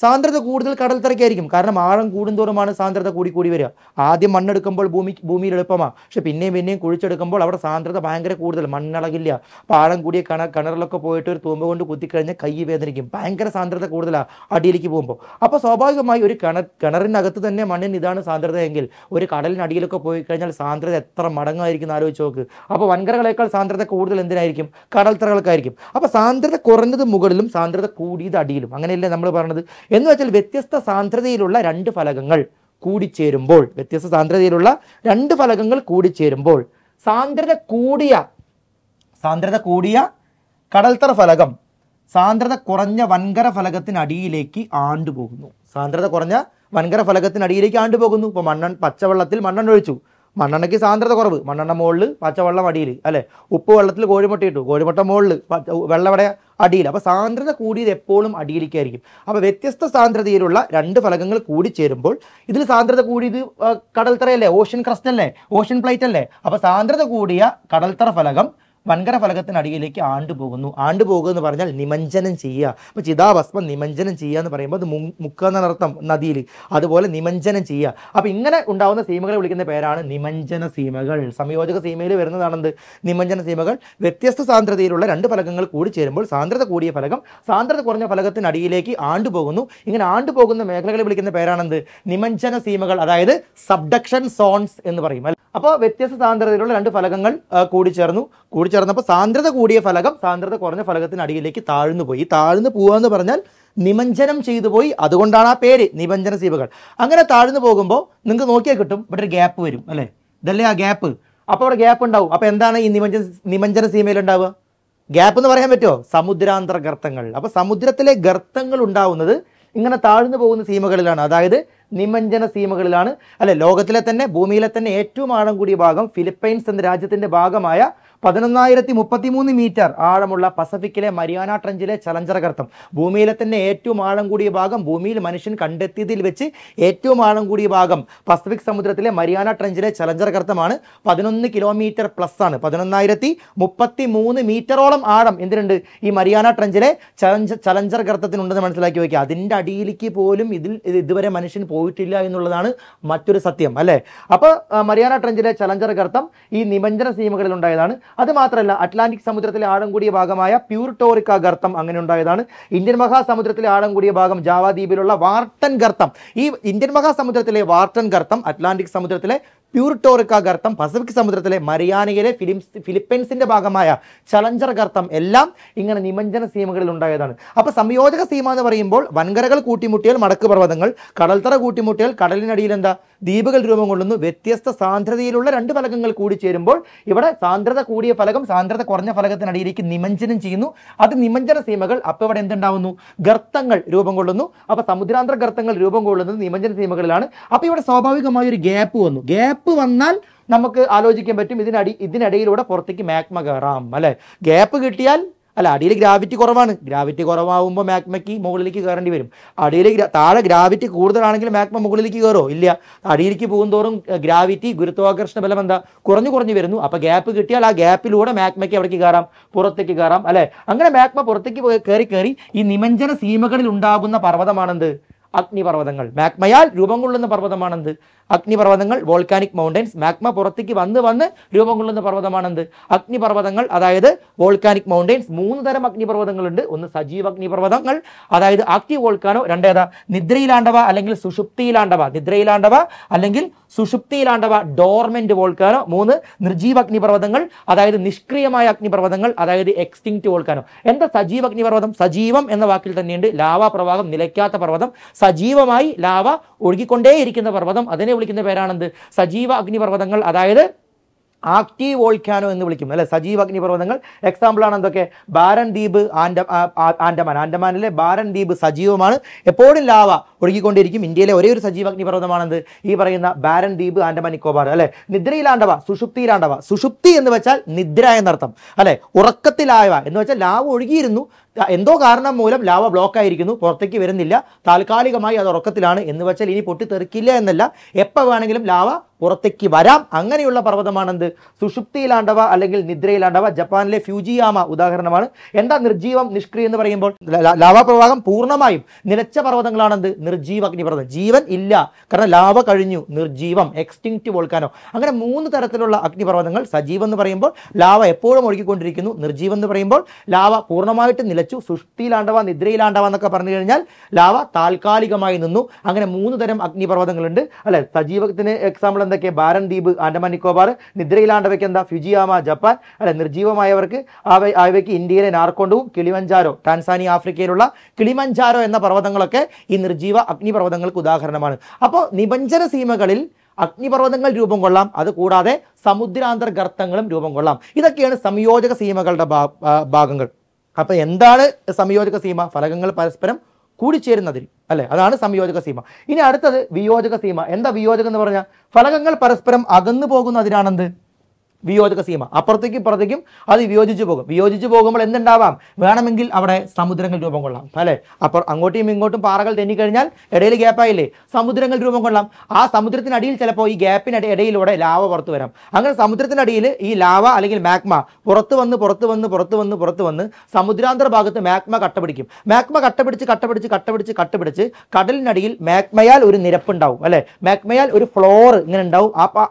സാന്ദ്രത കൂടുതൽ കടൽത്തറയ്ക്കായിരിക്കും കാരണം ആഴം കൂടുന്തോറുമാണ് സാന്ദ്രത കൂടി കൂടി വരിക ആദ്യം മണ്ണെടുക്കുമ്പോൾ ഭൂമി ഭൂമിയിൽ എളുപ്പമാണ് പക്ഷെ പിന്നെയും പിന്നെയും കുഴിച്ചെടുക്കുമ്പോൾ അവിടെ സാന്ദ്രത ഭയങ്കര കൂടുതൽ മണ്ണിളകില്ല അപ്പോൾ ആഴം കൂടിയ കിണ കിണറിലൊക്കെ പോയിട്ട് ഒരു തൂമ്പ കൊണ്ട് കുത്തിക്കഴിഞ്ഞാൽ കൈ വേദനിക്കും ഭയങ്കര സാന്ദ്രത കൂടുതലാണ് അടിയിലേക്ക് പോകുമ്പോൾ അപ്പോൾ സ്വാഭാവികമായി ഒരു കിണ കിണറിനകത്ത് തന്നെ മണ്ണിന് ഇതാണ് സാന്ദ്രതയെങ്കിൽ ഒരു കടലിനടിയിലൊക്കെ പോയി കഴിഞ്ഞാൽ സാന്ദ്രത എത്ര മടങ്ങായിരിക്കും എന്ന് ആലോചിച്ച് നോക്ക് അപ്പോൾ വൻകരകളേക്കാൾ സാന്ദ്രത കൂടുതൽ എന്തിനായിരിക്കും കടൽത്തറകൾക്കായിരിക്കും അപ്പോൾ സാന്ദ്രത കുറഞ്ഞത് മുകളിലും സാന്ദ്രത കൂടിയത് അടിയിലും അങ്ങനെയല്ലേ നമ്മൾ പറഞ്ഞത് എന്ന് വെച്ചാൽ വ്യത്യസ്ത സാന്ദ്രതയിലുള്ള രണ്ട് ഫലകങ്ങൾ കൂടിച്ചേരുമ്പോൾ വ്യത്യസ്ത സാന്ദ്രതയിലുള്ള രണ്ട് ഫലകങ്ങൾ കൂടിച്ചേരുമ്പോൾ സാന്ദ്രത കൂടിയ സാന്ദ്രത കൂടിയ കടൽത്തറ ഫലകം സാന്ദ്രത കുറഞ്ഞ വൻകര ഫലകത്തിനടിയിലേക്ക് ആണ്ടുപോകുന്നു സാന്ദ്രത കുറഞ്ഞ വൻകര ഫലകത്തിനടിയിലേക്ക് ആണ്ടുപോകുന്നു ഇപ്പോൾ മണ്ണൺ പച്ചവെള്ളത്തിൽ മണ്ണെണ്ണ ഒഴിച്ചു മണ്ണെണ്ണയ്ക്ക് സാന്ദ്രത കുറവ് മണ്ണെണ്ണ മുകളിൽ പച്ചവെള്ളം അടിയിൽ അല്ലേ ഉപ്പ് വെള്ളത്തിൽ കോഴിമുട്ട ഇട്ടു കോഴിമുട്ട മുകളിൽ വെള്ളവട അടിയിൽ അപ്പോൾ സാന്ദ്രത കൂടിയത് എപ്പോഴും അടിയിലേക്കായിരിക്കും അപ്പോൾ വ്യത്യസ്ത സാന്ദ്രതയിലുള്ള രണ്ട് ഫലകങ്ങൾ കൂടി ചേരുമ്പോൾ ഇതിൽ സാന്ദ്രത കൂടിയത് കടൽത്തറയല്ലേ ഓഷ്യൻ ക്രസ്റ്റ് അല്ലേ ഓഷ്യൻ പ്ലേറ്റ് അല്ലേ അപ്പോൾ സാന്ദ്രത കൂടിയ കടൽത്തറ ഫലകം വൻകര ഫലകത്തിനടിയിലേക്ക് ആണ്ടുപോകുന്നു ആണ്ടുപോകുക എന്ന് പറഞ്ഞാൽ നിമഞ്ജനം ചെയ്യുക അപ്പോൾ ചിതാഭസ്മം നിമഞ്ജനം ചെയ്യുക എന്ന് പറയുമ്പോൾ അത് എന്ന എന്നർത്ഥം നദിയിൽ അതുപോലെ നിമഞ്ജനം ചെയ്യുക അപ്പോൾ ഇങ്ങനെ ഉണ്ടാകുന്ന സീമകളെ വിളിക്കുന്ന പേരാണ് നിമഞ്ജന സീമകൾ സംയോജക സീമയിൽ വരുന്നതാണെന്ത് നിമഞ്ജന സീമകൾ വ്യത്യസ്ത സാന്ദ്രതയിലുള്ള രണ്ട് ഫലകങ്ങൾ കൂടി ചേരുമ്പോൾ സാന്ദ്രത കൂടിയ ഫലകം സാന്ദ്രത കുറഞ്ഞ ഫലകത്തിനടിയിലേക്ക് ആണ്ടുപോകുന്നു ഇങ്ങനെ ആണ്ടുപോകുന്ന മേഖലകളെ വിളിക്കുന്ന പേരാണെന്ത് നിമഞ്ജന സീമകൾ അതായത് സബ്ഡക്ഷൻ സോൺസ് എന്ന് പറയും അപ്പോൾ വ്യത്യസ്ത സാന്ദ്രതയിലുള്ള രണ്ട് ഫലകങ്ങൾ കൂടിച്ചേർന്നു കൂടി കൂടിച്ചേർന്നപ്പോൾ സാന്ദ്രത കൂടിയ ഫലകം സാന്ദ്രത കുറഞ്ഞ ഫലകത്തിന് അടിയിലേക്ക് താഴ്ന്നു പോയി താഴ്ന്നു പോവുക എന്ന് പറഞ്ഞാൽ നിമഞ്ജനം ചെയ്തു പോയി അതുകൊണ്ടാണ് ആ പേര് നിമഞ്ജന സീപകൾ അങ്ങനെ താഴ്ന്നു പോകുമ്പോൾ നിങ്ങൾക്ക് നോക്കിയാൽ കിട്ടും ഇവിടെ ഒരു ഗ്യാപ്പ് വരും അല്ലേ ഇതല്ലേ ആ ഗ്യാപ്പ് അപ്പോൾ അവിടെ ഗ്യാപ്പ് ഉണ്ടാവും അപ്പോൾ എന്താണ് ഈ നിമഞ്ജന നിമഞ്ജന സീമയിൽ ഉണ്ടാവുക ഗ്യാപ്പ് എന്ന് പറയാൻ പറ്റുമോ സമുദ്രാന്തര ഗർത്തങ്ങൾ അപ്പോൾ സമുദ്രത്തിലെ ഗർത്തങ്ങൾ ഉണ്ടാവുന്നത് ഇങ്ങനെ താഴ്ന്നു പോകുന്ന സീമകളിലാണ് അതായത് നിമഞ്ജന സീമകളിലാണ് അല്ലെ ലോകത്തിലെ തന്നെ ഭൂമിയിലെ തന്നെ ഏറ്റവും ആഴം കൂടിയ ഭാഗം ഫിലിപ്പൈൻസ് എന്ന രാജ്യത്തിന്റെ ഭാഗമായ പതിനൊന്നായിരത്തി മുപ്പത്തി മൂന്ന് മീറ്റർ ആഴമുള്ള പസഫിക്കിലെ മരിയാന ട്രഞ്ചിലെ ചലഞ്ചർ ഗർത്തം ഭൂമിയിലെ തന്നെ ഏറ്റവും ആഴം കൂടിയ ഭാഗം ഭൂമിയിൽ മനുഷ്യൻ കണ്ടെത്തിയതിൽ വെച്ച് ഏറ്റവും ആഴം കൂടിയ ഭാഗം പസഫിക് സമുദ്രത്തിലെ മരിയാന ട്രഞ്ചിലെ ചലഞ്ചർ ഗർത്തമാണ് പതിനൊന്ന് കിലോമീറ്റർ പ്ലസ് ആണ് പതിനൊന്നായിരത്തി മുപ്പത്തി മൂന്ന് മീറ്ററോളം ആഴം എന്തിനുണ്ട് ഈ മരിയാന ട്രഞ്ചിലെ ചലഞ്ച ചലഞ്ചർ ഗർത്തത്തിനുണ്ടെന്ന് മനസ്സിലാക്കി വയ്ക്കുക അതിൻ്റെ അടിയിലേക്ക് പോലും ഇതിൽ ഇതുവരെ മനുഷ്യൻ പോയിട്ടില്ല എന്നുള്ളതാണ് മറ്റൊരു സത്യം അല്ലേ അപ്പോൾ മരിയാന ട്രഞ്ചിലെ ചലഞ്ചർ ഗർത്തം ഈ നിമഞ്ജന സീമകളിൽ ഉണ്ടായതാണ് അതുമാത്രമല്ല അറ്റ്ലാന്റിക് സമുദ്രത്തിലെ ആഴം കൂടിയ ഭാഗമായ പ്യൂർട്ടോറിക്ക ഗർത്തം അങ്ങനെ ഉണ്ടായതാണ് ഇന്ത്യൻ മഹാസമുദ്രത്തിലെ ആഴം കൂടിയ ഭാഗം ജാവാദ്വീപിലുള്ള വാർട്ടൻ ഗർത്തം ഈ ഇന്ത്യൻ മഹാസമുദ്രത്തിലെ വാർട്ടൻ ഗർത്തം അറ്റ്ലാന്റിക് സമുദ്രത്തിലെ പ്യൂർട്ടോറിക്ക ഗർത്തം പസഫിക് സമുദ്രത്തിലെ മറിയാനയിലെ ഫിലിംസ് ഫിലിപ്പൈൻസിൻ്റെ ഭാഗമായ ചലഞ്ചർ ഗർത്തം എല്ലാം ഇങ്ങനെ നിമഞ്ജന സീമകളിൽ ഉണ്ടായതാണ് അപ്പോൾ സംയോജക സീമ എന്ന് പറയുമ്പോൾ വൻകരകൾ കൂട്ടിമുട്ടിയാൽ മടക്ക് പർവ്വതങ്ങൾ കടൽത്തറ കൂട്ടിമുട്ടിയാൽ കടലിനടിയിൽ എന്താ ദ്വീപുകൾ രൂപം കൊള്ളുന്നു വ്യത്യസ്ത സാന്ദ്രതയിലുള്ള രണ്ട് ഫലകങ്ങൾ കൂടി ചേരുമ്പോൾ ഇവിടെ സാന്ദ്രത കൂടിയ ഫലകം സാന്ദ്രത കുറഞ്ഞ ഫലകത്തിനടിയിലേക്ക് നിമഞ്ജനം ചെയ്യുന്നു അത് നിമഞ്ജന സീമകൾ അപ്പോൾ ഇവിടെ എന്തുണ്ടാവുന്നു ഗർത്തങ്ങൾ രൂപം കൊള്ളുന്നു അപ്പോൾ സമുദ്രാന്തര ഗർത്തങ്ങൾ രൂപം കൊള്ളുന്നത് നിമഞ്ജന സീമകളിലാണ് അപ്പോൾ ഇവിടെ സ്വാഭാവികമായ ഒരു ഗ്യാപ്പ് വന്നു ഗ്യാപ്പ് ഗ്യാപ്പ് വന്നാൽ നമുക്ക് ആലോചിക്കാൻ പറ്റും ഇതിനടി ഇതിനിടയിലൂടെ പുറത്തേക്ക് മാഗ്മ കയറാം അല്ലേ ഗ്യാപ്പ് കിട്ടിയാൽ അല്ല അടിയിൽ ഗ്രാവിറ്റി കുറവാണ് ഗ്രാവിറ്റി കുറവാകുമ്പോൾ മാഗ്മയ്ക്ക് മുകളിലേക്ക് കയറേണ്ടി വരും അടിയിൽ താഴെ ഗ്രാവിറ്റി കൂടുതലാണെങ്കിൽ മാഗ്മ മുകളിലേക്ക് കയറോ ഇല്ല അടിയിലേക്ക് പോകുന്തോറും ഗ്രാവിറ്റി ഗുരുത്വാകർഷണ ബലം എന്താ കുറഞ്ഞു കുറഞ്ഞു വരുന്നു അപ്പോൾ ഗ്യാപ്പ് കിട്ടിയാൽ ആ ഗ്യാപ്പിലൂടെ മാഗ്മയ്ക്ക് അവിടേക്ക് കയറാം പുറത്തേക്ക് കയറാം അല്ലേ അങ്ങനെ മാഗ്മ പുറത്തേക്ക് കയറി കയറി ഈ നിമഞ്ജന സീമകളിൽ ഉണ്ടാകുന്ന പർവ്വതമാണെന്ത് അഗ്നിപർവ്വതങ്ങൾ മാഗ്മയാൽ രൂപം കൊള്ളുന്ന പർവ്വതമാണെന്ത് അഗ്നിപർവ്വതങ്ങൾ വോൾക്കാനിക് മൗണ്ടൻസ് മാഗ്മ പുറത്തേക്ക് വന്ന് വന്ന് രൂപം കൊള്ളുന്ന പർവ്വതമാണെന്ത് അഗ്നിപർവ്വതങ്ങൾ അതായത് വോൾക്കാനിക് മൗണ്ടൻസ് മൂന്ന് തരം അഗ്നിപർവ്വതങ്ങളുണ്ട് ഒന്ന് സജീവ അഗ്നിപർവ്വതങ്ങൾ അതായത് ആക്റ്റീവ് വോൾക്കാനോ രണ്ടേതാ നിദ്രയിലാണ്ടവ അല്ലെങ്കിൽ സുഷുപ്തിയിലാണ്ടവ നിദ്രയിലാണ്ടവ അല്ലെങ്കിൽ സുഷുപ്തിയിലാണ്ടവ ഡോർമെന്റ് വോൾക്കാനോ മൂന്ന് നിർജീവ അഗ്നിപർവ്വതങ്ങൾ അതായത് നിഷ്ക്രിയമായ അഗ്നിപർവ്വതങ്ങൾ അതായത് എക്സ്റ്റിങ്റ്റ് വോൾക്കാനോ എന്താ സജീവ അഗ്നിപർവ്വതം സജീവം എന്ന വാക്കിൽ തന്നെയുണ്ട് ലാവാ പ്രവാഹം നിലയ്ക്കാത്ത പർവ്വതം സജീവമായി ലാവ ഒഴുകിക്കൊണ്ടേയിരിക്കുന്ന പർവ്വതം അതിനെ വിളിക്കുന്ന പേരാണെന്ത് സജീവ അഗ്നിപർവ്വതങ്ങൾ അതായത് ആക്റ്റീവ് വോൾക്കാനോ എന്ന് വിളിക്കും അല്ലെ സജീവ അഗ്നിപർവ്വതങ്ങൾ എക്സാമ്പിളാണ് എന്തൊക്കെ ബാരൻ ദ്വീപ് ആൻഡ ആൻഡമാൻ ആൻഡമാനിലെ ബാരൻ ദ്വീപ് സജീവമാണ് എപ്പോഴും ലാവ ഒഴുകിക്കൊണ്ടിരിക്കും ഇന്ത്യയിലെ ഒരേ ഒരു സജീവ അഗ്നിപർവ്വതമാണെന്ത് ഈ പറയുന്ന ബാരൻ ദ്വീപ് ആൻഡമാൻ നിക്കോബാർ അല്ലെ നിദ്രയിലാണ്ടവ സുഷുപ്തിയിലാണ്ടവ സുഷുപ്തി എന്ന് വെച്ചാൽ നിദ്ര എന്നർത്ഥം അല്ലെ ഉറക്കത്തിലായവ എന്ന് വെച്ചാൽ ലാവ് ഒഴുകിയിരുന്നു എന്തോ കാരണം മൂലം ലാവ ബ്ലോക്ക് ആയിരിക്കുന്നു പുറത്തേക്ക് വരുന്നില്ല താൽക്കാലികമായി അത് ഉറക്കത്തിലാണ് എന്ന് വെച്ചാൽ ഇനി പൊട്ടിത്തെറിക്കില്ല എന്നല്ല എപ്പോൾ വേണമെങ്കിലും ലാവ പുറത്തേക്ക് വരാം അങ്ങനെയുള്ള പർവ്വതമാണെന്ത് സുഷുപ്തിയിലാണ്ടവ അല്ലെങ്കിൽ നിദ്രയിലാണ്ടവ ജപ്പാനിലെ ഫ്യൂജിയാമ ഉദാഹരണമാണ് എന്താ നിർജീവം നിഷ്ക്രിയ എന്ന് പറയുമ്പോൾ ലാവ പ്രവാഹം പൂർണ്ണമായും നിലച്ച പർവ്വതങ്ങളാണെന്ത് നിർജീവ അഗ്നിപർവ്വതം ജീവൻ ഇല്ല കാരണം ലാവ കഴിഞ്ഞു നിർജീവം എക്സ്റ്റിങ്ക്റ്റ് വോൾക്കാനോ അങ്ങനെ മൂന്ന് തരത്തിലുള്ള അഗ്നിപർവ്വതങ്ങൾ സജീവം എന്ന് പറയുമ്പോൾ ലാവ എപ്പോഴും ഒഴുകിക്കൊണ്ടിരിക്കുന്നു നിർജീവം എന്ന് പറയുമ്പോൾ ലാവ പൂർണ്ണമായിട്ട് നില നിലച്ചു സുഷ്ടിയിലാണ്ടവ നിദ്രയിലാണ്ടവ എന്നൊക്കെ പറഞ്ഞു കഴിഞ്ഞാൽ ലാവ താൽക്കാലികമായി നിന്നു അങ്ങനെ മൂന്ന് തരം അഗ്നിപർവ്വതങ്ങളുണ്ട് അല്ലെ സജീവത്തിന് എക്സാമ്പിൾ എന്തൊക്കെ ബാരൻ ദ്വീപ് ആൻഡമാൻ നിക്കോബാർ നിദ്രയിലാണ്ടവയ്ക്ക് എന്താ ഫുജിയാമ ജപ്പാൻ അല്ലെ നിർജീവമായവർക്ക് അവയ്ക്ക് ഇന്ത്യയിലെ നാർക്കോണ്ടവും കിളിമഞ്ചാരോ ടാൻസാനി ആഫ്രിക്കയിലുള്ള കിളിമഞ്ചാരോ എന്ന പർവ്വതങ്ങളൊക്കെ ഈ നിർജീവ അഗ്നിപർവ്വതങ്ങൾക്ക് ഉദാഹരണമാണ് അപ്പോൾ നിബഞ്ചന സീമകളിൽ അഗ്നിപർവ്വതങ്ങൾ രൂപം കൊള്ളാം അതുകൂടാതെ സമുദ്രാന്തർഗർത്തങ്ങളും രൂപം കൊള്ളാം ഇതൊക്കെയാണ് സംയോജക സീമകളുടെ ഭാഗങ്ങൾ അപ്പോൾ എന്താണ് സംയോജക സീമ ഫലകങ്ങൾ പരസ്പരം കൂടിച്ചേരുന്നതിൽ അല്ലേ അതാണ് സംയോജക സീമ ഇനി അടുത്തത് വിയോജക സീമ എന്താ വിയോജകം എന്ന് പറഞ്ഞാൽ ഫലകങ്ങൾ പരസ്പരം അകന്നു പോകുന്നതിനാണെന്ത് വിയോജക സീമ അപ്പുറത്തേക്കും ഇപ്പുറത്തേക്കും അത് വിയോജിച്ചു പോകും വിയോജിച്ചു പോകുമ്പോൾ എന്തുണ്ടാവാം വേണമെങ്കിൽ അവിടെ സമുദ്രങ്ങൾ രൂപം കൊള്ളാം അല്ലേ അപ്പോൾ അങ്ങോട്ടും ഇങ്ങോട്ടും പാറകൾ തെന്നിക്കഴിഞ്ഞാൽ ഇടയിൽ ഗ്യാപ്പായില്ലേ സമുദ്രങ്ങൾ രൂപം കൊള്ളാം ആ സമുദ്രത്തിനടിയിൽ ചിലപ്പോൾ ഈ ഗ്യാപ്പിനടി ഇടയിലൂടെ ലാവ പുറത്തു വരാം അങ്ങനെ സമുദ്രത്തിനടിയിൽ ഈ ലാവ അല്ലെങ്കിൽ മാഗ്മ പുറത്ത് വന്ന് പുറത്ത് വന്ന് പുറത്ത് വന്ന് പുറത്ത് വന്ന് സമുദ്രാന്തര ഭാഗത്ത് മാഗ്മ കട്ടപിടിക്കും മാഗ്മ കട്ടപിടിച്ച് കട്ടപിടിച്ച് കട്ടപിടിച്ച് കട്ടപിടിച്ച് കടലിനടിയിൽ മാഗ്മയാൽ ഒരു നിരപ്പുണ്ടാവും അല്ലേ മാഗ്മയാൽ ഒരു ഫ്ലോർ ഇങ്ങനെ ഉണ്ടാവും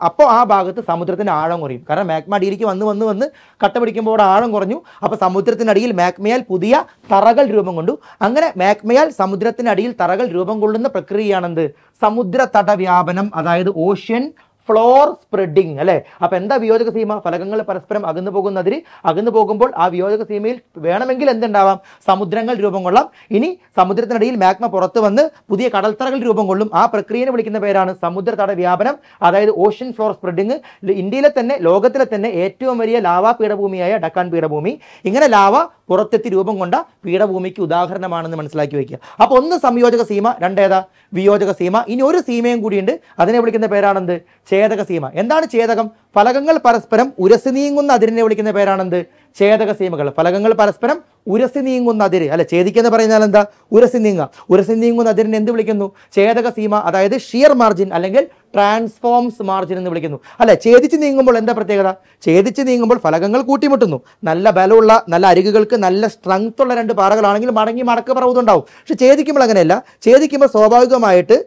അപ്പോൾ ആ ഭാഗത്ത് സമുദ്രത്തിന് ആഴം കുറയും കാരണം കാരണം മാഗ്മ അടിയിലേക്ക് വന്ന് വന്ന് വന്ന് കട്ട പിടിക്കുമ്പോൾ അവിടെ ആഴം കുറഞ്ഞു അപ്പോൾ സമുദ്രത്തിനടിയിൽ മാഗ്മയാൽ പുതിയ തറകൾ രൂപം കൊണ്ടു അങ്ങനെ മാഗ്മയാൽ സമുദ്രത്തിനടിയിൽ തറകൾ രൂപം കൊള്ളുന്ന പ്രക്രിയയാണെന്ത് സമുദ്രതട വ്യാപനം അതായത് ഓഷ്യൻ ഫ്ലോർ സ്പ്രെഡിങ് അല്ലേ അപ്പോൾ എന്താ വിയോജക സീമ ഫലകങ്ങൾ പരസ്പരം അകന്നു പോകുന്നതിന് അകന്നു പോകുമ്പോൾ ആ വിയോജക സീമയിൽ വേണമെങ്കിൽ എന്തുണ്ടാവാം സമുദ്രങ്ങൾ രൂപം കൊള്ളാം ഇനി സമുദ്രത്തിനടിയിൽ മാഗ്മ പുറത്തു വന്ന് പുതിയ കടൽത്തറകൾ രൂപം കൊള്ളും ആ പ്രക്രിയനെ വിളിക്കുന്ന പേരാണ് സമുദ്രതട വ്യാപനം അതായത് ഓഷ്യൻ ഫ്ലോർ സ്പ്രെഡിങ് ഇന്ത്യയിലെ തന്നെ ലോകത്തിലെ തന്നെ ഏറ്റവും വലിയ ലാവാ പീഠഭൂമിയായ ഡക്കാൻ പീഠഭൂമി ഇങ്ങനെ ലാവ പുറത്തെത്തി രൂപം കൊണ്ട പീഠഭൂമിക്ക് ഉദാഹരണമാണെന്ന് മനസ്സിലാക്കി വയ്ക്കുക അപ്പോൾ ഒന്ന് സംയോജക സീമ രണ്ടേതാ വിയോജക സീമ ഇനി ഒരു സീമയും കൂടിയുണ്ട് അതിനെ വിളിക്കുന്ന പേരാണെന്ത് ഛേദക സീമ എന്താണ് ഛേദകം ഫലകങ്ങൾ പരസ്പരം ഉരസി നീങ്ങുന്ന അതിരിനെ വിളിക്കുന്ന പേരാണെന്ത് ഛേദക സീമകൾ ഫലകങ്ങൾ പരസ്പരം ഉരസി നീങ്ങുന്ന അതിര് അല്ല ഛേദിക്കുന്ന എന്ന് പറഞ്ഞാൽ എന്താ ഉരസി നീങ്ങുക ഉരസി നീങ്ങുന്ന അതിരിനെ എന്ത് വിളിക്കുന്നു ഛേദക സീമ അതായത് ഷിയർ മാർജിൻ അല്ലെങ്കിൽ ട്രാൻസ്ഫോംസ് മാർജിൻ എന്ന് വിളിക്കുന്നു അല്ലെ ഛേദിച്ച് നീങ്ങുമ്പോൾ എന്താ പ്രത്യേകത ഛേദിച്ച് നീങ്ങുമ്പോൾ ഫലകങ്ങൾ കൂട്ടിമുട്ടുന്നു നല്ല ബലമുള്ള നല്ല അരികുകൾക്ക് നല്ല സ്ട്രെങ്ത് ഉള്ള രണ്ട് പാറകളാണെങ്കിൽ മടങ്ങി മടക്ക് പറവുന്നുണ്ടാവും പക്ഷെ ഛേദിക്കുമ്പോൾ അങ്ങനെയല്ല ഛേദിക്കുമ്പോൾ സ്വാഭാവികമായിട്ട്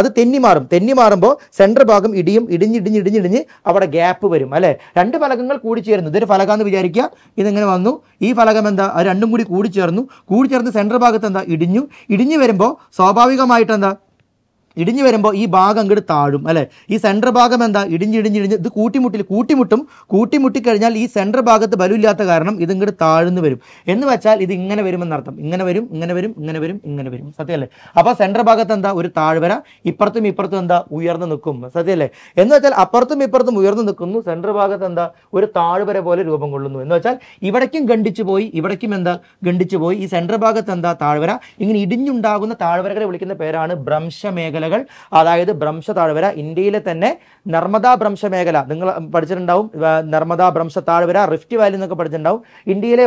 അത് തെന്നി മാറും തെന്നി മാറുമ്പോൾ സെൻറ്റർ ഭാഗം ഇടിയും ഇടിഞ്ഞിടിഞ്ഞിടിഞ്ഞിടിഞ്ഞ് അവിടെ ഗ്യാപ്പ് വരും അല്ലേ രണ്ട് ഫലകങ്ങൾ കൂടിച്ചേരുന്നു ഇതൊരു ഫലകം എന്ന് വിചാരിക്കുക ഇതെങ്ങനെ വന്നു ഈ ഫലകം എന്താ അത് രണ്ടും കൂടി കൂടിച്ചേർന്നു കൂടിച്ചേർന്ന് സെൻറ്റർ ഭാഗത്ത് എന്താ ഇടിഞ്ഞു ഇടിഞ്ഞു വരുമ്പോൾ സ്വാഭാവികമായിട്ട് എന്താ ഇടിഞ്ഞു വരുമ്പോൾ ഈ ഭാഗം അങ്ങോട്ട് താഴും അല്ലേ ഈ സെൻറ്റർ ഭാഗം എന്താ ഇടിഞ്ഞിടിഞ്ഞിടിഞ്ഞ് ഇത് കൂട്ടിമുട്ടിൽ കൂട്ടിമുട്ടും കൂട്ടിമുട്ടി കഴിഞ്ഞാൽ ഈ സെൻറ്റർ ഭാഗത്ത് ബലമില്ലാത്ത കാരണം ഇത് ഇങ്ങോട്ട് താഴ്ന്നു വരും എന്ന് വെച്ചാൽ ഇത് ഇങ്ങനെ വരുമെന്നർത്ഥം ഇങ്ങനെ വരും ഇങ്ങനെ വരും ഇങ്ങനെ വരും ഇങ്ങനെ വരും സത്യമല്ലേ അപ്പോൾ സെൻറ്റർ ഭാഗത്ത് എന്താ ഒരു താഴ്വര ഇപ്പുറത്തും ഇപ്പുറത്തും എന്താ ഉയർന്നു നിൽക്കും സത്യമല്ലേ എന്ന് വെച്ചാൽ അപ്പുറത്തും ഇപ്പുറത്തും ഉയർന്നു നിൽക്കുന്നു സെൻറ്റർ ഭാഗത്ത് എന്താ ഒരു താഴ്വര പോലെ രൂപം കൊള്ളുന്നു എന്ന് വെച്ചാൽ ഇവിടേക്കും ഖണ്ഡിച്ചു പോയി ഇവിടേക്കും എന്താ ഖണ്ഡിച്ചു പോയി ഈ സെൻറ്റർ ഭാഗത്ത് എന്താ താഴ്വര ഇങ്ങനെ ഇടിഞ്ഞുണ്ടാകുന്ന താഴ്വരകളെ വിളിക്കുന്ന പേരാണ് ഭ്രംശമേഖല മേഖലകൾ അതായത് ഭ്രംശ താഴ്വര ഇന്ത്യയിലെ തന്നെ നർമ്മദാ ഭ്രംശ മേഖല നിങ്ങൾ പഠിച്ചിട്ടുണ്ടാവും നർമ്മദാ ഭ്രംശ താഴ്വര റിഫ്റ്റ് വാലി എന്നൊക്കെ പഠിച്ചിട്ടുണ്ടാവും ഇന്ത്യയിലെ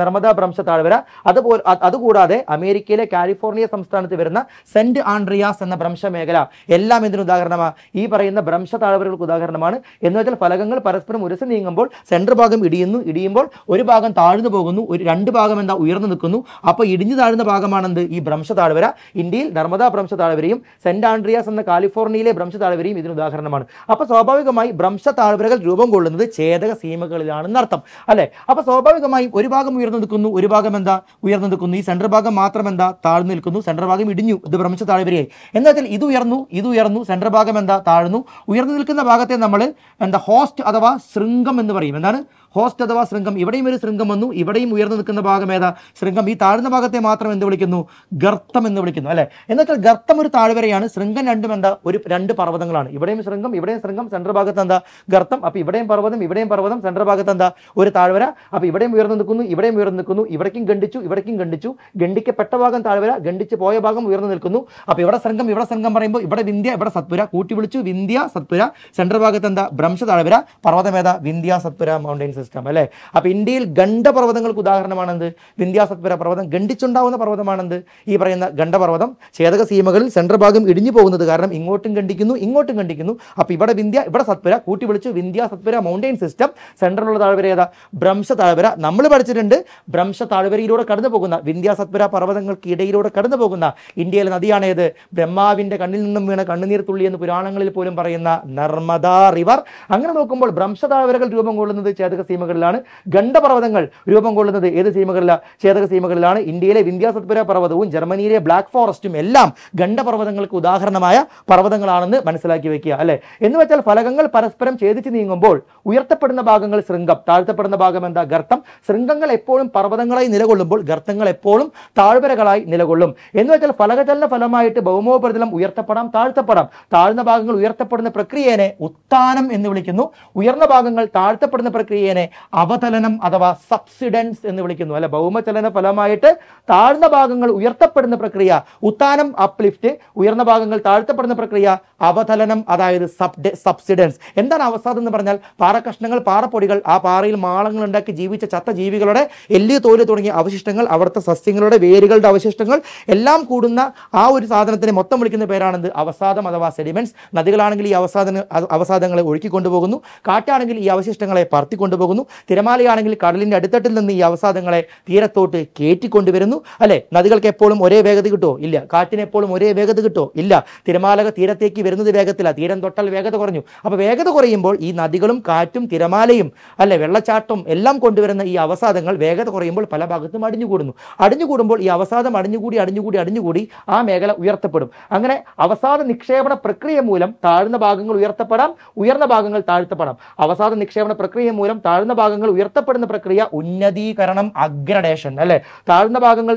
നർമ്മദാ ഭ്രംശ താഴ്വര അതുപോലെ അതുകൂടാതെ അമേരിക്കയിലെ കാലിഫോർണിയ സംസ്ഥാനത്ത് വരുന്ന സെന്റ് ആൻഡ്രിയാസ് എന്ന ഭ്രംശ മേഖല എല്ലാം ഇതിന് ഉദാഹരണമാണ് ഈ പറയുന്ന ഭ്രംശ താഴ്വരകൾക്ക് ഉദാഹരണമാണ് എന്ന് വെച്ചാൽ ഫലകങ്ങൾ പരസ്പരം ഉരസി നീങ്ങുമ്പോൾ സെൻട്രൽ ഭാഗം ഇടിയുന്നു ഇടിയുമ്പോൾ ഒരു ഭാഗം താഴ്ന്നു പോകുന്നു ഒരു രണ്ട് ഭാഗം എന്താ ഉയർന്നു നിൽക്കുന്നു അപ്പോൾ ഇടിഞ്ഞു താഴ്ന്ന ഭാഗമാണെന്ത് ഈ ഭ്രംശ താഴ്വര ഇന്ത്യയിൽ നർമ്മദാ ഭ്രംശ താഴ്വരയും സെന്റ് സെന്റ് ആൻഡ്രിയാസ് എന്ന കാലിഫോർണിയയിലെ ഭ്രംശ താഴ്വരയും ഇതിന് ഉദാഹരണമാണ് അപ്പോൾ സ്വാഭാവികമായി ഭ്രംശ താഴ്വരകൾ രൂപം കൊള്ളുന്നത് ഛേദക സീമകളിലാണെന്ന് അർത്ഥം അല്ലേ അപ്പോൾ സ്വാഭാവികമായും ഒരു ഭാഗം ഉയർന്നു നിൽക്കുന്നു ഒരു ഭാഗം എന്താ ഉയർന്നു നിൽക്കുന്നു ഈ സെൻട്രൽ ഭാഗം മാത്രം എന്താ താഴ്ന്നു നിൽക്കുന്നു സെൻട്രൽ ഭാഗം ഇടിഞ്ഞു ഇത് ഭ്രംശ താഴ്വരയായി എന്ന ഇത് ഉയർന്നു ഇത് ഉയർന്നു സെൻട്രൽ ഭാഗം എന്താ താഴ്ന്നു ഉയർന്നു നിൽക്കുന്ന ഭാഗത്തെ നമ്മൾ എന്താ ഹോസ്റ്റ് അഥവാ ശൃംഗം എന്ന് പറയും എന്താണ് ഹോസ്റ്റ് അഥവാ ശൃംഗം ഇവിടെയും ഒരു ശൃംഗം വന്നു ഇവിടെയും ഉയർന്നു നിൽക്കുന്ന ഭാഗം ഏതാ ശൃംഗം ഈ താഴ്ന്ന ഭാഗത്തെ മാത്രം എന്ത് വിളിക്കുന്നു ഗർത്തം എന്ന് വിളിക്കുന്നു അല്ലെ എന്നുവെച്ചാൽ ഗർത്തം ഒരു താഴ്വരയാണ് ശൃംഗം രണ്ടും എന്താ ഒരു രണ്ട് പർവ്വതങ്ങളാണ് ഇവിടെയും ശൃംഗം ഇവിടെയും ശൃംഗം സെൻട്രൽ ഭാഗത്ത് എന്താ ഗർത്തം അപ്പൊ ഇവിടെയും പർവ്വതം ഇവിടെയും പർവ്വതം സെൻട്രൽ ഭാഗത്ത് എന്താ ഒരു താഴ്വര അപ്പൊ ഇവിടെയും ഉയർന്നു നിൽക്കുന്നു ഇവിടെയും ഉയർന്നു നിൽക്കുന്നു ഇവിടേക്കും ഗണ്ടിച്ചു ഇവിടേക്കും ഗണ്ടിച്ചു ഗണ്ടിക്കപ്പെട്ട ഭാഗം താഴ്വര ഗണ്ടിച്ച് പോയ ഭാഗം ഉയർന്നു നിൽക്കുന്നു അപ്പൊ ഇവിടെ ശൃംഗം ഇവിടെ ശൃംഗം പറയുമ്പോൾ ഇവിടെ വിന്ധ്യ ഇവിടെ സത്പുര കൂട്ടി വിളിച്ചു വിന്ധ്യ സത്പുര സെൻട്രൽ ഭാഗത്ത് എന്താ ഭ്രംശ താഴ്വര പർവ്വതമേത വിന്ധ്യ സത്പുര മൗണ്ടൈൻസ് സിസ്റ്റം അല്ലേ അപ്പോൾ ഇന്ത്യയിൽ ഗണ്ഡപർവ്വതങ്ങൾക്ക് ഉദാഹരണമാണെന്ത് വിന്ധ്യാസത്വര പർവ്വതം ഗണ്ഡിച്ചുണ്ടാവുന്ന പർവ്വതമാണെന്ത് ഈ പറയുന്ന ഗണ്ഡപർവ്വതം ഛേദക സീമകളിൽ സെൻട്രൽ ഭാഗം ഇടിഞ്ഞു പോകുന്നത് കാരണം ഇങ്ങോട്ടും ഖണ്ഡിക്കുന്നു ഇങ്ങോട്ടും ഖണ്ഡിക്കുന്നു അപ്പോൾ ഇവിടെ വിന്ധ്യ ഇവിടെ സത്പുര കൂട്ടി വിളിച്ചു വിന്ധ്യ സത്പുര സിസ്റ്റം സെൻട്രലുള്ള താഴ്വര ഏതാ ഭ്രംശ താഴ്വര നമ്മൾ പഠിച്ചിട്ടുണ്ട് ഭ്രംശ താഴ്വരയിലൂടെ കടന്നു പോകുന്ന വിന്ധ്യ സത്പുര പർവ്വതങ്ങൾക്ക് ഇടയിലൂടെ കടന്നു പോകുന്ന ഇന്ത്യയിലെ നദിയാണേത് ബ്രഹ്മാവിൻ്റെ കണ്ണിൽ നിന്നും വീണ കണ്ണുനീർ തുള്ളി എന്ന് പുരാണങ്ങളിൽ പോലും പറയുന്ന നർമ്മദ റിവർ അങ്ങനെ നോക്കുമ്പോൾ ഭ്രംശ താഴ്വരകൾ രൂപം കൊള്ളുന്നത് ചേതക സീമകളിലാണ് ഖണ്ഡപർവ്വതങ്ങൾ രൂപം കൊള്ളുന്നത് ഏത് സീമകളിലാണ് ചേതക സീമകളിലാണ് ഇന്ത്യയിലെ വിന്ധ്യാസത്പുര പർവ്വതവും ജർമ്മനിയിലെ ബ്ലാക്ക് ഫോറസ്റ്റും എല്ലാം ഖണ്ഡപർവ്വതങ്ങൾക്ക് ഉദാഹരണമായ പർവ്വതങ്ങളാണെന്ന് മനസ്സിലാക്കി വെക്കുക അല്ലേ എന്ന് വെച്ചാൽ ഫലകങ്ങൾ പരസ്പരം ഛേദിച്ച് നീങ്ങുമ്പോൾ ഉയർത്തപ്പെടുന്ന ഭാഗങ്ങൾ ശൃംഗം താഴ്ത്തപ്പെടുന്ന ഭാഗം എന്താ ഗർത്തം ശൃംഗങ്ങൾ എപ്പോഴും പർവ്വതങ്ങളായി നിലകൊള്ളുമ്പോൾ ഗർത്തങ്ങൾ എപ്പോഴും താഴ്വരകളായി നിലകൊള്ളും എന്ന് വെച്ചാൽ ഫലകചലന ഫലമായിട്ട് ഭൗമോപരിതലം ഉയർത്തപ്പെടാം താഴ്ത്തപ്പെടാം താഴ്ന്ന ഭാഗങ്ങൾ ഉയർത്തപ്പെടുന്ന പ്രക്രിയേനെ ഉത്താനം എന്ന് വിളിക്കുന്നു ഉയർന്ന ഭാഗങ്ങൾ താഴ്ത്തപ്പെടുന്ന പ്രക്രിയേനെ അവതലനം അഥവാ സബ്സിഡൻസ് എന്ന് വിളിക്കുന്നു അല്ലെ ഭൗമചലന ഫലമായിട്ട് താഴ്ന്ന ഭാഗങ്ങൾ ഉയർത്തപ്പെടുന്ന പ്രക്രിയ ഉത്താനം അപ്ലിഫ്റ്റ് ഉയർന്ന ഭാഗങ്ങൾ താഴ്ത്തപ്പെടുന്ന പ്രക്രിയ അവതലനം അതായത് സബ്ഡെ സബ്സിഡൻസ് എന്താണ് അവസാദം എന്ന് പറഞ്ഞാൽ പാറക്കഷ്ണങ്ങൾ പാറപ്പൊടികൾ ആ പാറയിൽ മാളങ്ങൾ ഉണ്ടാക്കി ജീവിച്ച ചത്ത ജീവികളുടെ എല്ലി തോല് തുടങ്ങിയ അവശിഷ്ടങ്ങൾ അവിടുത്തെ സസ്യങ്ങളുടെ വേരുകളുടെ അവശിഷ്ടങ്ങൾ എല്ലാം കൂടുന്ന ആ ഒരു സാധനത്തിനെ മൊത്തം വിളിക്കുന്ന പേരാണെന്ന് അവസാദം അഥവാ സെഡിമെന്റ്സ് നദികളാണെങ്കിൽ ഈ അവസാദന അവസാദങ്ങളെ ഒഴുക്കിക്കൊണ്ടുപോകുന്നു കാറ്റാണെങ്കിൽ ഈ അവശിഷ്ടങ്ങളെ പറത്തി പോകുന്നു തിരമാലയാണെങ്കിൽ കടലിൻ്റെ അടിത്തട്ടിൽ നിന്ന് ഈ അവസാദങ്ങളെ തീരത്തോട്ട് കയറ്റിക്കൊണ്ടുവരുന്നു അല്ലേ നദികൾക്ക് എപ്പോഴും ഒരേ വേഗത കിട്ടുമോ ഇല്ല കാറ്റിന് എപ്പോഴും ഒരേ വേഗത കിട്ടുമോ ഇല്ല തിരമാലക തീരത്തേക്ക് വരുന്നത് വേഗത്തില്ല തീരം തൊട്ടാൽ വേഗത കുറഞ്ഞു അപ്പോൾ വേഗത കുറയുമ്പോൾ ഈ നദികളും കാറ്റും തിരമാലയും അല്ലെ വെള്ളച്ചാട്ടം എല്ലാം കൊണ്ടുവരുന്ന ഈ അവസാദങ്ങൾ വേഗത കുറയുമ്പോൾ പല ഭാഗത്തും അടിഞ്ഞുകൂടുന്നു അടിഞ്ഞുകൂടുമ്പോൾ ഈ അവസാദം അടിഞ്ഞുകൂടി അടിഞ്ഞുകൂടി അടിഞ്ഞുകൂടി ആ മേഖല ഉയർത്തപ്പെടും അങ്ങനെ അവസാദ നിക്ഷേപണ പ്രക്രിയ മൂലം താഴ്ന്ന ഭാഗങ്ങൾ ഉയർത്തപ്പെടാം ഉയർന്ന ഭാഗങ്ങൾ താഴ്ത്തപ്പെടാം അവസാദ നിക്ഷേപണ പ്രക്രിയ മൂലം താഴ്ന്ന ഭാഗങ്ങൾ ഉയർത്തപ്പെടുന്ന പ്രക്രിയ ഉന്നതീകരണം അഗ്രഡേഷൻ അല്ലെ താഴ്ന്ന ഭാഗങ്ങൾ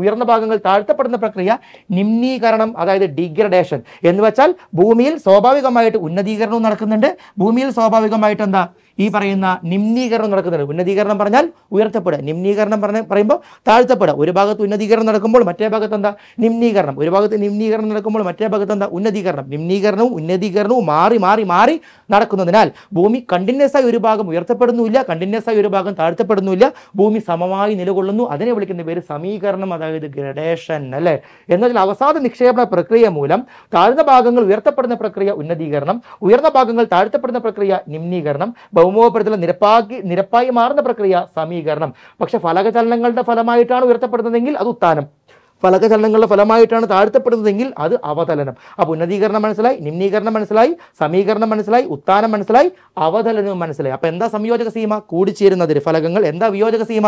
ഉയർന്ന ഭാഗങ്ങൾ താഴ്ത്തപ്പെടുന്ന പ്രക്രിയ നിമ്നീകരണം അതായത് ഡിഗ്രഡേഷൻ എന്ന് വെച്ചാൽ ഭൂമിയിൽ സ്വാഭാവികമായിട്ട് ഉന്നതീകരണവും നടക്കുന്നുണ്ട് ഭൂമിയിൽ സ്വാഭാവികമായിട്ട് എന്താ ഈ പറയുന്ന നിമ്നീകരണം നടക്കുന്നുണ്ട് ഉന്നതീകരണം പറഞ്ഞാൽ ഉയർത്തപ്പെടുക നിമ്നീകരണം പറഞ്ഞ പറയുമ്പോൾ താഴ്ത്തപ്പെടുക ഒരു ഭാഗത്ത് ഉന്നതീകരണം നടക്കുമ്പോൾ മറ്റേ ഭാഗത്ത് എന്താ നിമ്നീകരണം ഒരു ഭാഗത്ത് നിമ്നീകരണം നടക്കുമ്പോൾ മറ്റേ ഭാഗത്ത് എന്താ ഉന്നതീകരണം നിമ്നീകരണവും ഉന്നതീകരണവും മാറി മാറി മാറി നടക്കുന്നതിനാൽ ഭൂമി കണ്ടിന്യൂസ് ആയി ഒരു ഭാഗം ഉയർത്തപ്പെടുന്നുമില്ല കണ്ടിന്യൂസ് ആയി ഒരു ഭാഗം താഴ്ത്തപ്പെടുന്നുമില്ല ഭൂമി സമമായി നിലകൊള്ളുന്നു അതിനെ വിളിക്കുന്ന പേര് സമീകരണം അതായത് ഗ്രഡേഷൻ അല്ലേ എന്നതിൽ അവസാന നിക്ഷേപണ പ്രക്രിയ മൂലം താഴ്ന്ന ഭാഗങ്ങൾ ഉയർത്തപ്പെടുന്ന പ്രക്രിയ ഉന്നതീകരണം ഉയർന്ന ഭാഗങ്ങൾ താഴ്ത്തപ്പെടുന്ന പ്രക്രിയ നിമ്നീകരണം ഭൗമോപരിതല നിരപ്പാക്കി നിരപ്പായി മാറുന്ന പ്രക്രിയ സമീകരണം പക്ഷെ ഫലകചലനങ്ങളുടെ ഫലമായിട്ടാണ് ഉയർത്തപ്പെടുന്നതെങ്കിൽ അത് ഉത്താനം ഫലകചലനങ്ങളുടെ ഫലമായിട്ടാണ് താഴ്ത്തപ്പെടുന്നതെങ്കിൽ അത് അവതലനം അപ്പോൾ ഉന്നതീകരണം മനസ്സിലായി നിമ്നീകരണം മനസ്സിലായി സമീകരണം മനസ്സിലായി ഉത്താനം മനസ്സിലായി അവതലനവും മനസ്സിലായി അപ്പോൾ എന്താ സംയോജക സീമ കൂടിച്ചേരുന്നതിര് ഫലകങ്ങൾ എന്താ വിയോജക സീമ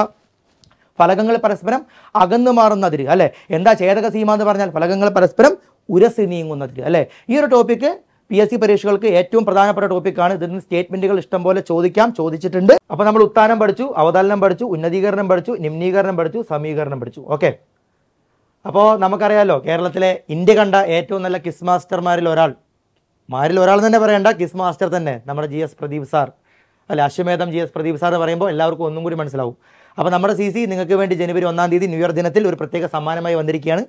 ഫലകങ്ങൾ പരസ്പരം അകന്നു മാറുന്നതിര് അല്ലേ എന്താ ഛേദക സീമ എന്ന് പറഞ്ഞാൽ ഫലകങ്ങൾ പരസ്പരം ഉരസി നീങ്ങുന്നതിര് അല്ലേ ഈ ഒരു ടോപ്പിക്ക് പി എസ് സി പരീക്ഷകൾക്ക് ഏറ്റവും പ്രധാനപ്പെട്ട ടോപ്പിക്കാണ് ഇതിൽ നിന്ന് സ്റ്റേറ്റ്മെന്റുകൾ ഇഷ്ടം പോലെ ചോദിക്കാം ചോദിച്ചിട്ടുണ്ട് അപ്പോൾ നമ്മൾ ഉത്താനം പഠിച്ചു അവതാലനം പഠിച്ചു ഉന്നതീകരണം പഠിച്ചു നിമ്നീകരണം പഠിച്ചു സമീകരണം പഠിച്ചു ഓക്കെ അപ്പോൾ നമുക്കറിയാലോ കേരളത്തിലെ ഇന്ത്യ കണ്ട ഏറ്റവും നല്ല കിസ് മാസ്റ്റർമാരിൽ ഒരാൾ മാരിൽ ഒരാൾ തന്നെ പറയണ്ട കിസ് മാസ്റ്റർ തന്നെ നമ്മുടെ ജി എസ് പ്രദീപ് സാർ അല്ല അശ്വമേധം ജി എസ് പ്രദീപ് സാർ പറയുമ്പോൾ എല്ലാവർക്കും ഒന്നും കൂടി മനസ്സിലാവും അപ്പോൾ നമ്മുടെ സി സി നിങ്ങൾക്ക് വേണ്ടി ജനുവരി ഒന്നാം തീയതി ന്യൂ ഇയർ ദിനത്തിൽ ഒരു പ്രത്യേക സമ്മാനമായി വന്നിരിക്കുകയാണ്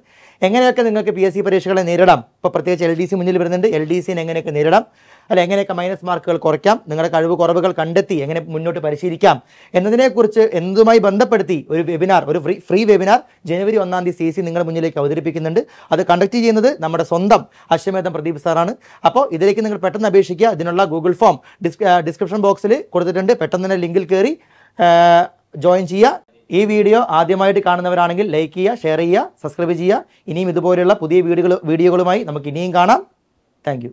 എങ്ങനെയൊക്കെ നിങ്ങൾക്ക് പി എസ് സി പരീക്ഷകളെ നേരിടാം ഇപ്പോൾ പ്രത്യേകിച്ച് എൽ ഡി സി മുന്നിൽ വരുന്നുണ്ട് എൽ ഡി സിനെ എങ്ങനെയൊക്കെ നേരിടാം അല്ല എങ്ങനെയൊക്കെ മൈനസ് മാർക്കുകൾ കുറയ്ക്കാം നിങ്ങളുടെ കഴിവ് കുറവുകൾ കണ്ടെത്തി എങ്ങനെ മുന്നോട്ട് പരിശീലിക്കാം എന്നതിനെക്കുറിച്ച് എന്തുമായി ബന്ധപ്പെടുത്തി ഒരു വെബിനാർ ഒരു ഫ്രീ ഫ്രീ വെബിനാർ ജനുവരി ഒന്നാം തീയതി സി സി നിങ്ങളുടെ മുന്നിലേക്ക് അവതരിപ്പിക്കുന്നുണ്ട് അത് കണ്ടക്ട് ചെയ്യുന്നത് നമ്മുടെ സ്വന്തം അശ്വമേധം പ്രദീപ് സാറാണ് അപ്പോൾ ഇതിലേക്ക് നിങ്ങൾ പെട്ടെന്ന് അപേക്ഷിക്കുക അതിനുള്ള ഗൂഗിൾ ഫോം ഡിസ്ക്രിപ്ഷൻ ബോക്സിൽ കൊടുത്തിട്ടുണ്ട് പെട്ടെന്ന് തന്നെ ലിങ്കിൽ കയറി ജോയിൻ ചെയ്യുക ഈ വീഡിയോ ആദ്യമായിട്ട് കാണുന്നവരാണെങ്കിൽ ലൈക്ക് ചെയ്യുക ഷെയർ ചെയ്യുക സബ്സ്ക്രൈബ് ചെയ്യുക ഇനിയും ഇതുപോലെയുള്ള പുതിയ വീഡിയോകൾ വീഡിയോകളുമായി നമുക്ക് ഇനിയും കാണാം താങ്ക്